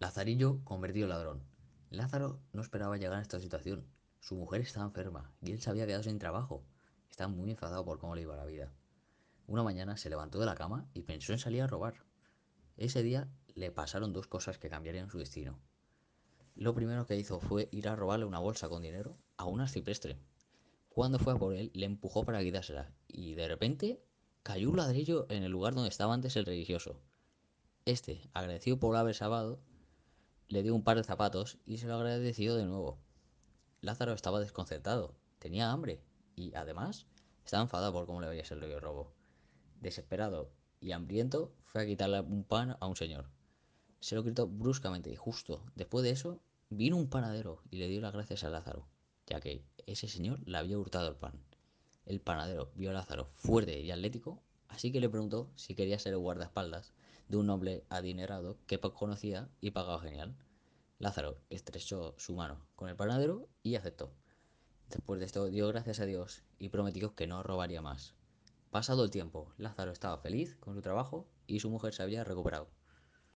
Lazarillo convertido en ladrón. Lázaro no esperaba llegar a esta situación. Su mujer estaba enferma y él se había quedado sin trabajo. Estaba muy enfadado por cómo le iba la vida. Una mañana se levantó de la cama y pensó en salir a robar. Ese día le pasaron dos cosas que cambiarían su destino. Lo primero que hizo fue ir a robarle una bolsa con dinero a un arciprestre. Cuando fue a por él, le empujó para quitársela y de repente cayó un ladrillo en el lugar donde estaba antes el religioso. Este, agradecido por haber salvado, le dio un par de zapatos y se lo agradeció de nuevo. Lázaro estaba desconcertado, tenía hambre y, además, estaba enfadado por cómo le había servido el robo. Desesperado y hambriento, fue a quitarle un pan a un señor. Se lo gritó bruscamente y justo después de eso vino un panadero y le dio las gracias a Lázaro, ya que ese señor le había hurtado el pan. El panadero vio a Lázaro fuerte y atlético Así que le preguntó si quería ser el guardaespaldas de un noble adinerado que conocía y pagaba genial. Lázaro estrechó su mano con el panadero y aceptó. Después de esto dio gracias a Dios y prometió que no robaría más. Pasado el tiempo, Lázaro estaba feliz con su trabajo y su mujer se había recuperado.